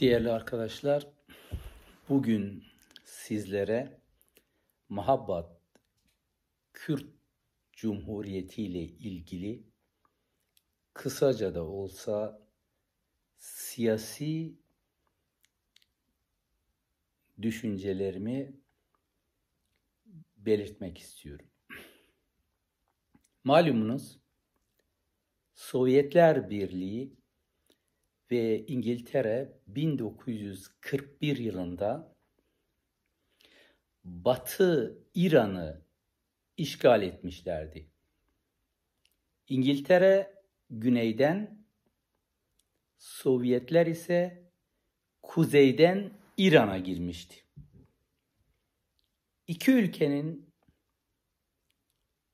Değerli arkadaşlar, bugün sizlere Mahabbat Kürt Cumhuriyeti ile ilgili kısaca da olsa siyasi düşüncelerimi belirtmek istiyorum. Malumunuz Sovyetler Birliği ve İngiltere 1941 yılında Batı İran'ı işgal etmişlerdi. İngiltere güneyden, Sovyetler ise kuzeyden İran'a girmişti. İki ülkenin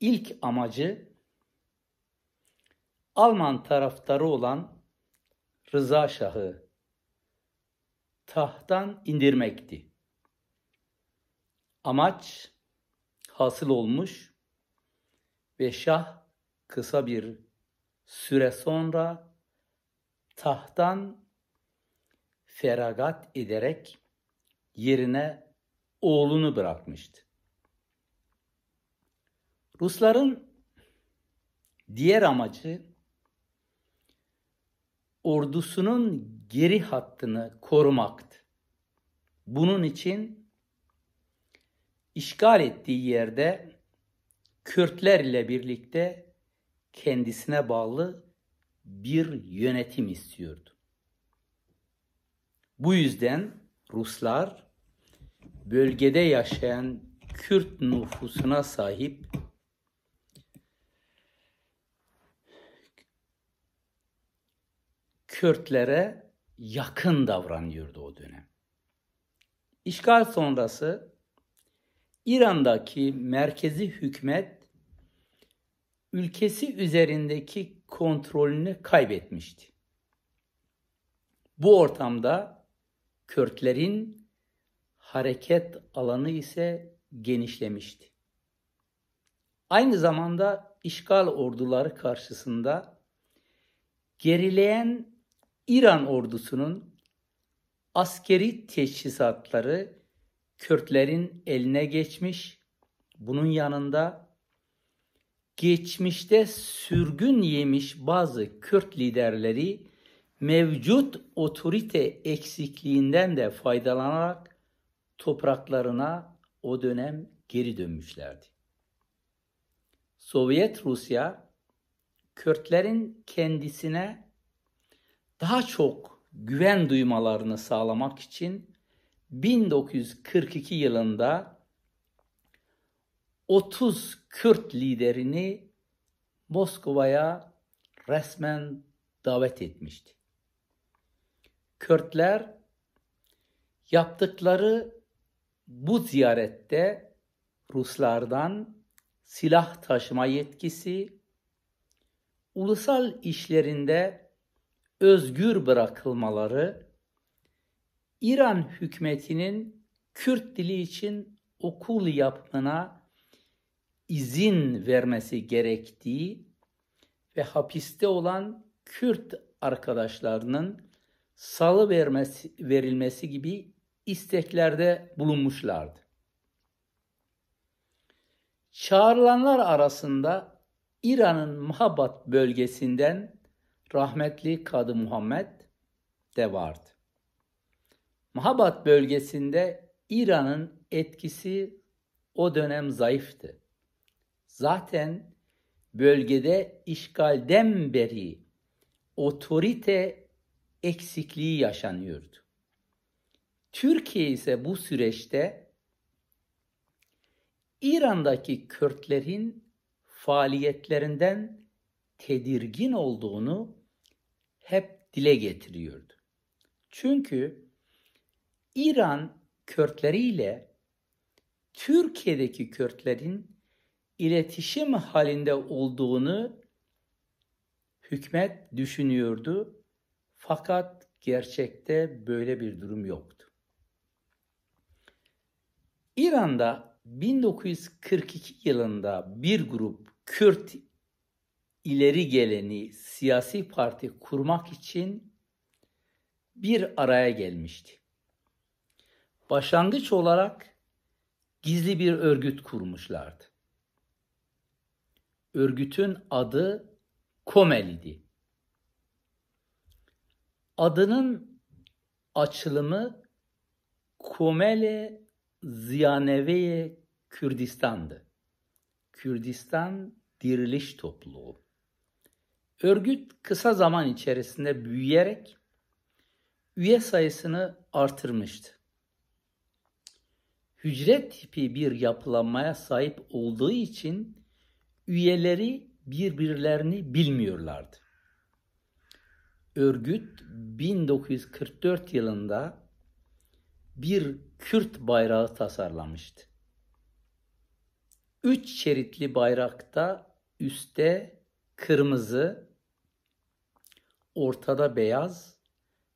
ilk amacı Alman taraftarı olan Rıza Şah'ı tahttan indirmekti. Amaç hasıl olmuş ve Şah kısa bir süre sonra tahttan feragat ederek yerine oğlunu bırakmıştı. Rusların diğer amacı ordusunun geri hattını korumaktı. Bunun için işgal ettiği yerde Kürtlerle birlikte kendisine bağlı bir yönetim istiyordu. Bu yüzden Ruslar bölgede yaşayan Kürt nüfusuna sahip Kürtlere yakın davranıyordu o dönem. İşgal sonrası İran'daki merkezi hükümet ülkesi üzerindeki kontrolünü kaybetmişti. Bu ortamda Kürtlerin hareket alanı ise genişlemişti. Aynı zamanda işgal orduları karşısında gerileyen İran ordusunun askeri teçhizatları Kürtlerin eline geçmiş. Bunun yanında geçmişte sürgün yemiş bazı Kürt liderleri mevcut otorite eksikliğinden de faydalanarak topraklarına o dönem geri dönmüşlerdi. Sovyet Rusya Kürtlerin kendisine daha çok güven duymalarını sağlamak için 1942 yılında 30 Kürt liderini Moskova'ya resmen davet etmişti. Kürtler yaptıkları bu ziyarette Ruslardan silah taşıma yetkisi, ulusal işlerinde özgür bırakılmaları İran hükümetinin Kürt dili için okul yapmına izin vermesi gerektiği ve hapiste olan Kürt arkadaşlarının salı vermesi, verilmesi gibi isteklerde bulunmuşlardı. Çağrılanlar arasında İran'ın Mahabat bölgesinden rahmetli Kadı Muhammed de vardı. Mahabat bölgesinde İran'ın etkisi o dönem zayıftı. Zaten bölgede işgalden beri otorite eksikliği yaşanıyordu. Türkiye ise bu süreçte İran'daki Kürtlerin faaliyetlerinden tedirgin olduğunu hep dile getiriyordu. Çünkü İran Kürtleriyle Türkiye'deki Kürtlerin iletişim halinde olduğunu hükümet düşünüyordu. Fakat gerçekte böyle bir durum yoktu. İran'da 1942 yılında bir grup Kürt ileri geleni siyasi parti kurmak için bir araya gelmişti. Başlangıç olarak gizli bir örgüt kurmuşlardı. Örgütün adı Komel idi. Adının açılımı Komele Ziyaneveye Kürdistan'dı. Kürdistan Diriliş Topluluğu. Örgüt kısa zaman içerisinde büyüyerek üye sayısını artırmıştı. Hücre tipi bir yapılanmaya sahip olduğu için üyeleri birbirlerini bilmiyorlardı. Örgüt 1944 yılında bir Kürt bayrağı tasarlamıştı. Üç şeritli bayrakta üstte kırmızı, ortada beyaz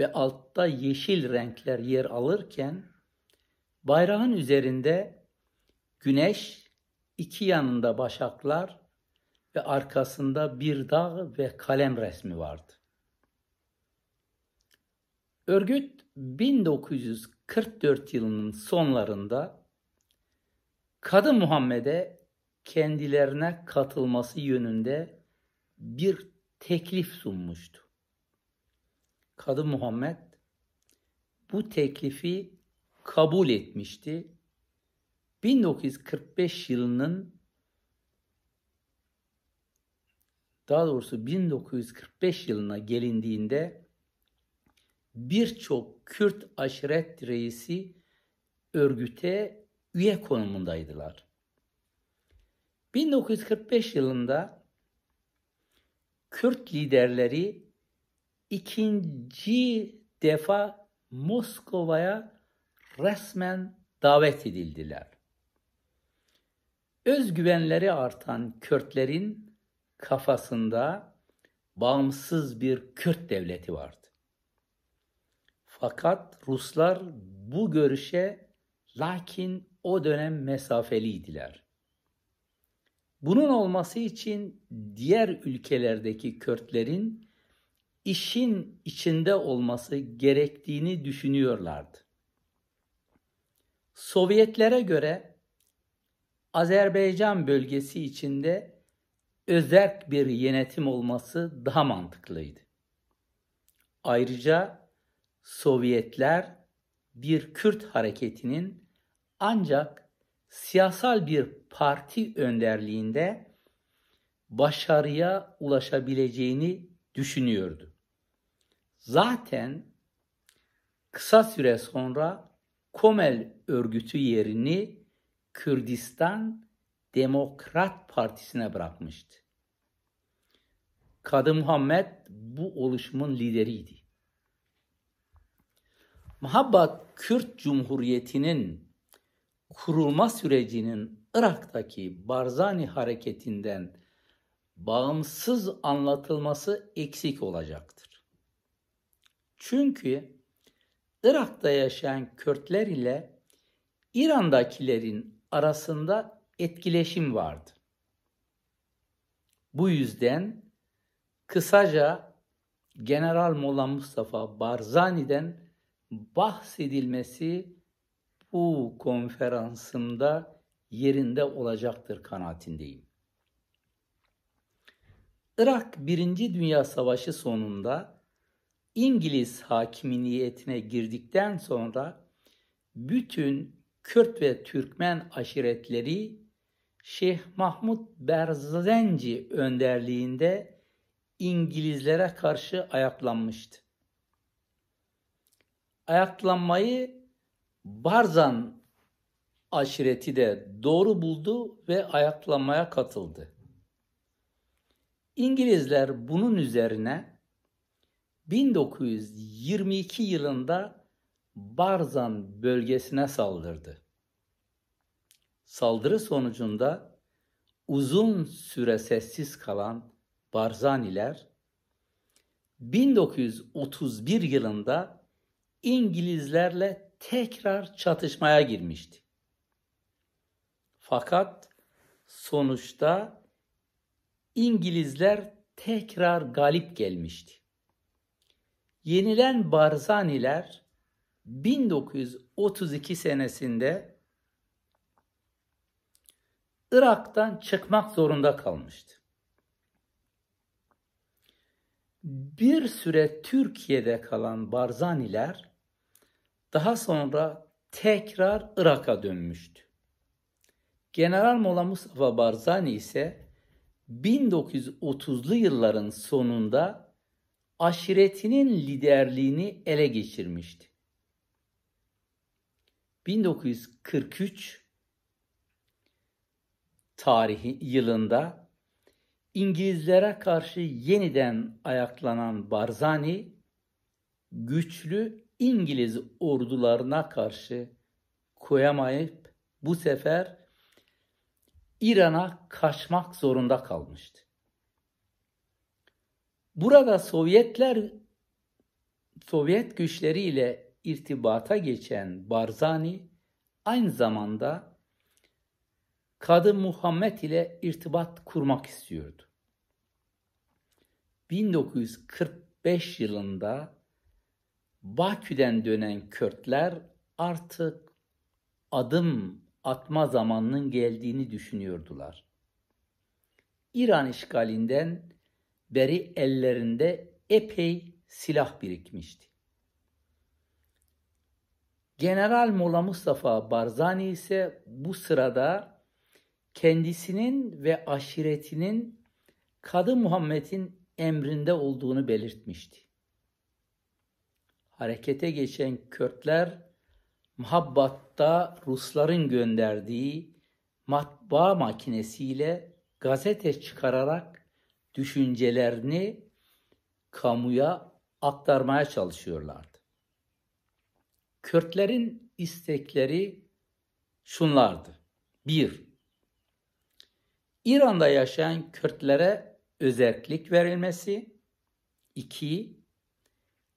ve altta yeşil renkler yer alırken bayrağın üzerinde güneş, iki yanında başaklar ve arkasında bir dağ ve kalem resmi vardı. Örgüt 1944 yılının sonlarında Kadı Muhammed'e kendilerine katılması yönünde bir teklif sunmuştu. Kadı Muhammed bu teklifi kabul etmişti. 1945 yılının daha doğrusu 1945 yılına gelindiğinde birçok Kürt aşiret reisi örgüte üye konumundaydılar. 1945 yılında Kürt liderleri ikinci defa Moskova'ya resmen davet edildiler. Özgüvenleri artan Kürtlerin kafasında bağımsız bir Kürt devleti vardı. Fakat Ruslar bu görüşe lakin o dönem mesafeliydiler. Bunun olması için diğer ülkelerdeki Kürtlerin işin içinde olması gerektiğini düşünüyorlardı. Sovyetlere göre Azerbaycan bölgesi içinde özerk bir yönetim olması daha mantıklıydı. Ayrıca Sovyetler bir Kürt hareketinin ancak siyasal bir parti önderliğinde başarıya ulaşabileceğini düşünüyordu zaten kısa süre sonra Komel örgütü yerini Kürdistan Demokrat Partisi'ne bırakmıştı. Kadı Muhammed bu oluşumun lideriydi. Mahabbat Kürt Cumhuriyeti'nin kurulma sürecinin Irak'taki Barzani hareketinden bağımsız anlatılması eksik olacaktır. Çünkü Irak'ta yaşayan Kürtler ile İran'dakilerin arasında etkileşim vardı. Bu yüzden kısaca General Mola Mustafa Barzani'den bahsedilmesi bu konferansımda yerinde olacaktır kanaatindeyim. Irak 1. Dünya Savaşı sonunda İngiliz hakimiyetine girdikten sonra bütün Kürt ve Türkmen aşiretleri Şeyh Mahmud Berzenci önderliğinde İngilizlere karşı ayaklanmıştı. Ayaklanmayı Barzan aşireti de doğru buldu ve ayaklanmaya katıldı. İngilizler bunun üzerine 1922 yılında Barzan bölgesine saldırdı. Saldırı sonucunda uzun süre sessiz kalan Barzaniler 1931 yılında İngilizlerle tekrar çatışmaya girmişti. Fakat sonuçta İngilizler tekrar galip gelmişti. Yenilen Barzaniler 1932 senesinde Irak'tan çıkmak zorunda kalmıştı. Bir süre Türkiye'de kalan Barzaniler daha sonra tekrar Irak'a dönmüştü. General Mola Mustafa Barzani ise 1930'lu yılların sonunda aşiretinin liderliğini ele geçirmişti. 1943 tarihi yılında İngilizlere karşı yeniden ayaklanan Barzani güçlü İngiliz ordularına karşı koyamayıp bu sefer İran'a kaçmak zorunda kalmıştı. Burada Sovyetler Sovyet güçleriyle irtibata geçen Barzani aynı zamanda Kadı Muhammed ile irtibat kurmak istiyordu. 1945 yılında Bakü'den dönen Kürtler artık adım atma zamanının geldiğini düşünüyordular. İran işgalinden beri ellerinde epey silah birikmişti. General Mola Mustafa Barzani ise bu sırada kendisinin ve aşiretinin Kadı Muhammed'in emrinde olduğunu belirtmişti. Harekete geçen Kürtler Muhabbat'ta Rusların gönderdiği matbaa makinesiyle gazete çıkararak düşüncelerini kamuya aktarmaya çalışıyorlardı. Kürtlerin istekleri şunlardı. Bir, İran'da yaşayan Kürtlere özellik verilmesi. İki,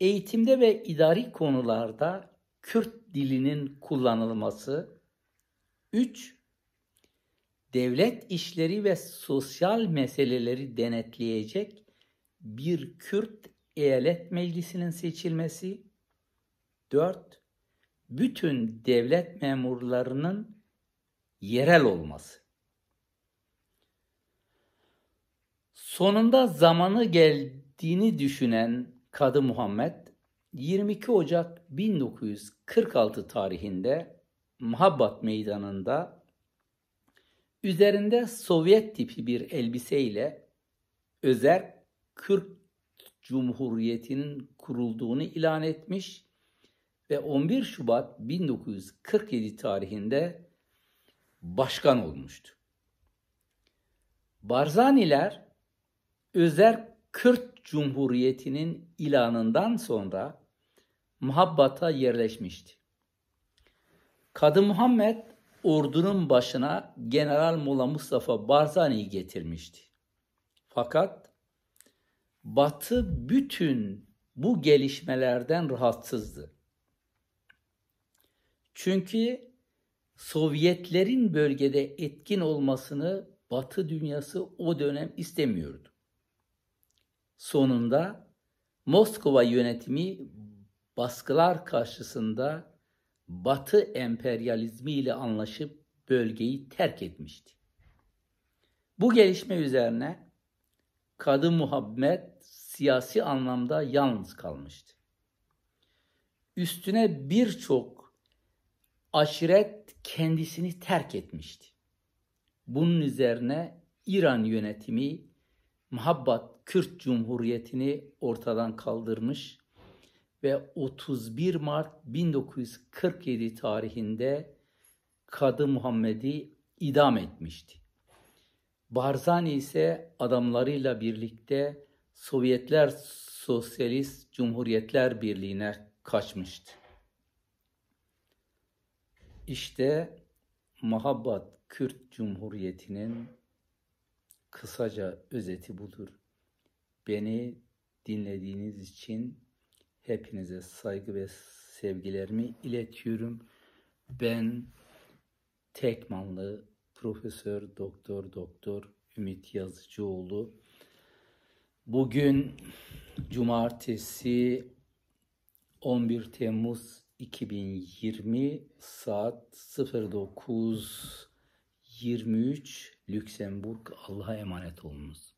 Eğitimde ve idari konularda Kürt dilinin kullanılması. Üç, devlet işleri ve sosyal meseleleri denetleyecek bir Kürt eyalet meclisinin seçilmesi. 4. Bütün devlet memurlarının yerel olması. Sonunda zamanı geldiğini düşünen Kadı Muhammed 22 Ocak 1946 tarihinde Mahabbat Meydanı'nda Üzerinde Sovyet tipi bir elbiseyle Özel Kürk Cumhuriyeti'nin kurulduğunu ilan etmiş ve 11 Şubat 1947 tarihinde başkan olmuştu. Barzaniler Özel Kürt Cumhuriyeti'nin ilanından sonra Muhabbat'a yerleşmişti. Kadı Muhammed ordunun başına General Mola Mustafa Barzani'yi getirmişti. Fakat Batı bütün bu gelişmelerden rahatsızdı. Çünkü Sovyetlerin bölgede etkin olmasını Batı dünyası o dönem istemiyordu. Sonunda Moskova yönetimi baskılar karşısında Batı emperyalizmi ile anlaşıp bölgeyi terk etmişti. Bu gelişme üzerine Kadı Muhammed siyasi anlamda yalnız kalmıştı. Üstüne birçok aşiret kendisini terk etmişti. Bunun üzerine İran yönetimi Muhabbat Kürt Cumhuriyeti'ni ortadan kaldırmış ve 31 Mart 1947 tarihinde Kadı Muhammed'i idam etmişti. Barzani ise adamlarıyla birlikte Sovyetler Sosyalist Cumhuriyetler Birliği'ne kaçmıştı. İşte Mahabbat Kürt Cumhuriyeti'nin kısaca özeti budur. Beni dinlediğiniz için Hepinize saygı ve sevgilerimi iletiyorum. Ben Tekmanlı Profesör Doktor Doktor Ümit Yazıcıoğlu. Bugün cumartesi 11 Temmuz 2020 saat 09.23 Lüksemburg Allah'a emanet olunuz.